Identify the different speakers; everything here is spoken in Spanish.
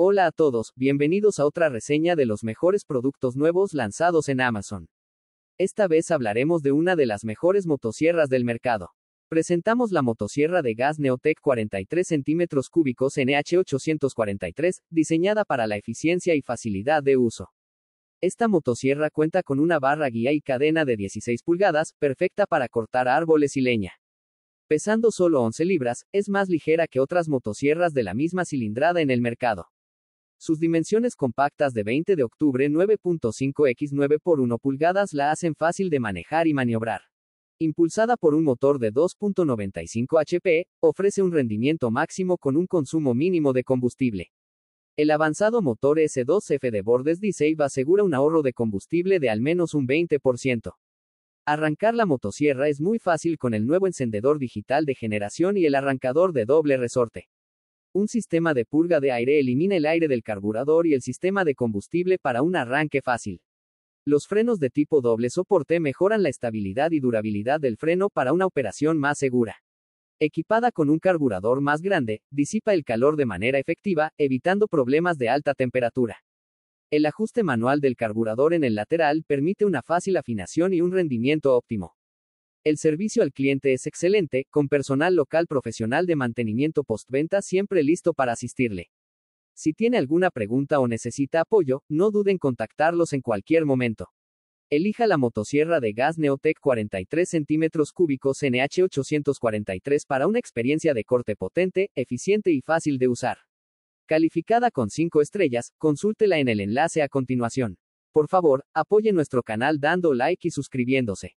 Speaker 1: Hola a todos, bienvenidos a otra reseña de los mejores productos nuevos lanzados en Amazon. Esta vez hablaremos de una de las mejores motosierras del mercado. Presentamos la motosierra de gas Neotec 43 centímetros cúbicos NH843, diseñada para la eficiencia y facilidad de uso. Esta motosierra cuenta con una barra guía y cadena de 16 pulgadas, perfecta para cortar árboles y leña. Pesando solo 11 libras, es más ligera que otras motosierras de la misma cilindrada en el mercado. Sus dimensiones compactas de 20 de octubre 9.5 x 9 por 1 pulgadas la hacen fácil de manejar y maniobrar. Impulsada por un motor de 2.95 HP, ofrece un rendimiento máximo con un consumo mínimo de combustible. El avanzado motor S2F de bordes D-Save asegura un ahorro de combustible de al menos un 20%. Arrancar la motosierra es muy fácil con el nuevo encendedor digital de generación y el arrancador de doble resorte. Un sistema de purga de aire elimina el aire del carburador y el sistema de combustible para un arranque fácil. Los frenos de tipo doble soporte mejoran la estabilidad y durabilidad del freno para una operación más segura. Equipada con un carburador más grande, disipa el calor de manera efectiva, evitando problemas de alta temperatura. El ajuste manual del carburador en el lateral permite una fácil afinación y un rendimiento óptimo. El servicio al cliente es excelente, con personal local profesional de mantenimiento postventa siempre listo para asistirle. Si tiene alguna pregunta o necesita apoyo, no duden en contactarlos en cualquier momento. Elija la motosierra de gas Neotec 43 centímetros cúbicos NH843 para una experiencia de corte potente, eficiente y fácil de usar. Calificada con 5 estrellas, consúltela en el enlace a continuación. Por favor, apoye nuestro canal dando like y suscribiéndose.